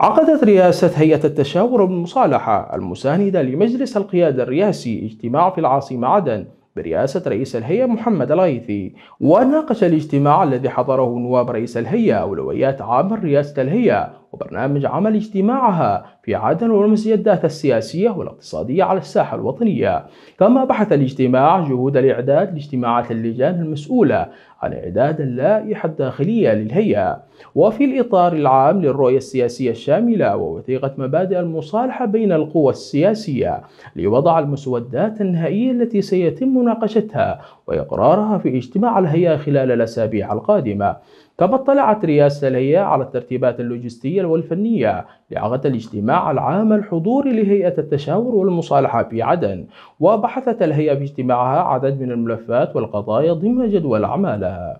عقدت رئاسة هيئة التشاور والمصالحة المساندة لمجلس القيادة الرئاسي اجتماع في العاصمة عدن برئاسة رئيس الهيئة محمد الغيثي وناقش الاجتماع الذي حضره نواب رئيس الهيئة أولويات عامة رئاسة الهيئة وبرنامج عمل اجتماعها في عدن ولمس الداتا السياسية والاقتصادية على الساحة الوطنية كما بحث الاجتماع جهود الإعداد لاجتماعات اللجان المسؤولة عن إعداد اللائحة الداخلية للهيئة وفي الإطار العام للرؤية السياسية الشاملة ووثيقة مبادئ المصالحة بين القوى السياسية لوضع المسودات النهائية التي سيتم مناقشتها وإقرارها في اجتماع الهيئة خلال الأسابيع القادمة كما اطلعت رئاسة الهيئة على الترتيبات اللوجستية والفنية لعقد الاجتماع العام الحضوري لهيئة التشاور والمصالحة في عدن وبحثت الهيئة في اجتماعها عدد من الملفات والقضايا ضمن جدول أعمالها